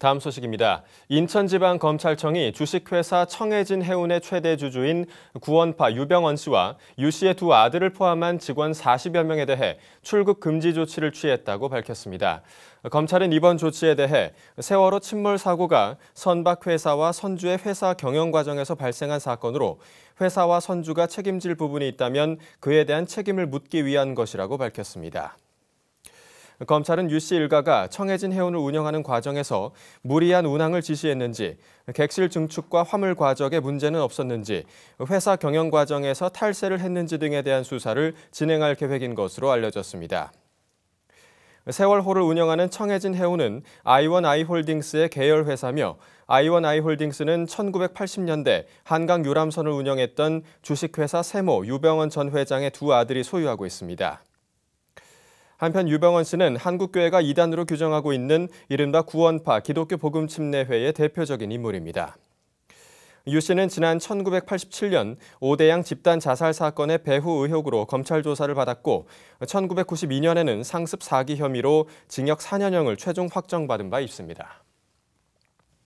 다음 소식입니다. 인천지방검찰청이 주식회사 청해진 해운의 최대 주주인 구원파 유병원 씨와 유 씨의 두 아들을 포함한 직원 40여 명에 대해 출국 금지 조치를 취했다고 밝혔습니다. 검찰은 이번 조치에 대해 세월호 침몰 사고가 선박회사와 선주의 회사 경영 과정에서 발생한 사건으로 회사와 선주가 책임질 부분이 있다면 그에 대한 책임을 묻기 위한 것이라고 밝혔습니다. 검찰은 유씨 일가가 청해진 해운을 운영하는 과정에서 무리한 운항을 지시했는지, 객실 증축과 화물 과적에 문제는 없었는지, 회사 경영 과정에서 탈세를 했는지 등에 대한 수사를 진행할 계획인 것으로 알려졌습니다. 세월호를 운영하는 청해진 해운은 아이원홀딩스의 계열 회사며 아이원홀딩스는 1980년대 한강 유람선을 운영했던 주식회사 세모 유병원 전 회장의 두 아들이 소유하고 있습니다. 한편 유병원 씨는 한국교회가 이단으로 규정하고 있는 이른바 구원파 기독교 복음 침례회의 대표적인 인물입니다. 유 씨는 지난 1987년 오대양 집단 자살 사건의 배후 의혹으로 검찰 조사를 받았고 1992년에는 상습 사기 혐의로 징역 4년형을 최종 확정받은 바 있습니다.